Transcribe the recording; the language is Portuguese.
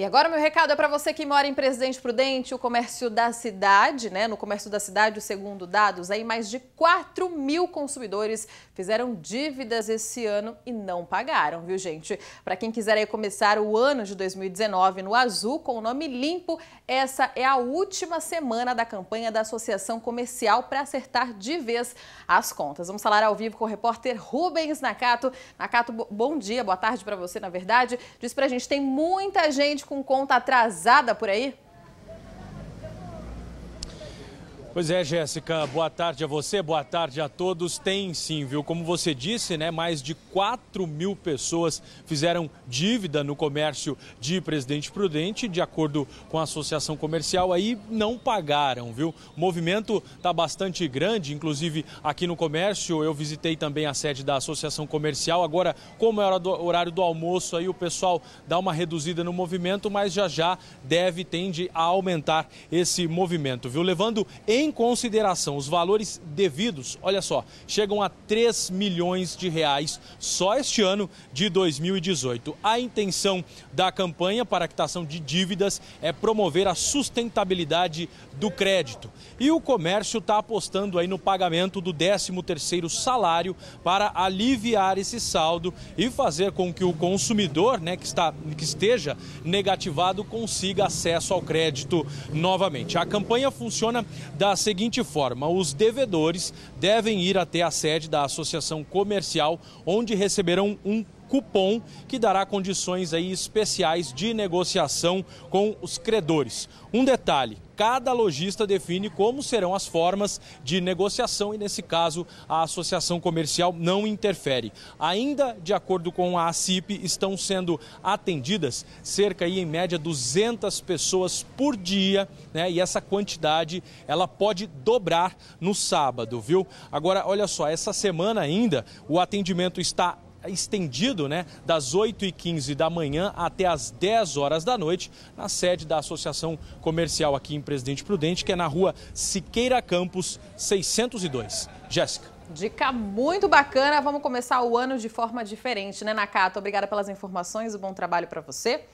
E agora meu recado é para você que mora em Presidente Prudente, o comércio da cidade, né? No comércio da cidade, segundo dados, aí mais de 4 mil consumidores fizeram dívidas esse ano e não pagaram, viu gente? Para quem quiser aí começar o ano de 2019 no azul com o nome limpo, essa é a última semana da campanha da Associação Comercial para acertar de vez as contas. Vamos falar ao vivo com o repórter Rubens Nakato. Nakato, bom dia, boa tarde para você, na verdade. Diz para a gente, tem muita gente com conta atrasada por aí? Pois é, Jéssica, boa tarde a você, boa tarde a todos. Tem sim, viu? Como você disse, né? Mais de 4 mil pessoas fizeram dívida no comércio de Presidente Prudente, de acordo com a associação comercial, aí não pagaram, viu? O movimento está bastante grande, inclusive aqui no comércio. Eu visitei também a sede da associação comercial. Agora, como é horário do almoço, aí o pessoal dá uma reduzida no movimento, mas já já deve, tende a aumentar esse movimento, viu? Levando em em consideração os valores devidos, olha só, chegam a 3 milhões de reais só este ano de 2018. A intenção da campanha para a quitação de dívidas é promover a sustentabilidade do crédito. E o comércio está apostando aí no pagamento do 13º salário para aliviar esse saldo e fazer com que o consumidor, né, que está que esteja negativado consiga acesso ao crédito novamente. A campanha funciona da da seguinte forma: os devedores devem ir até a sede da associação comercial, onde receberão um cupom que dará condições aí especiais de negociação com os credores. Um detalhe, cada lojista define como serão as formas de negociação e, nesse caso, a associação comercial não interfere. Ainda de acordo com a ACIP, estão sendo atendidas cerca aí, em média 200 pessoas por dia, né? E essa quantidade ela pode dobrar no sábado, viu? Agora, olha só, essa semana ainda o atendimento está estendido né, das 8h15 da manhã até as 10 horas da noite, na sede da Associação Comercial aqui em Presidente Prudente, que é na rua Siqueira Campos, 602. Jéssica. Dica muito bacana. Vamos começar o ano de forma diferente, né, Nakato? Obrigada pelas informações, um bom trabalho para você.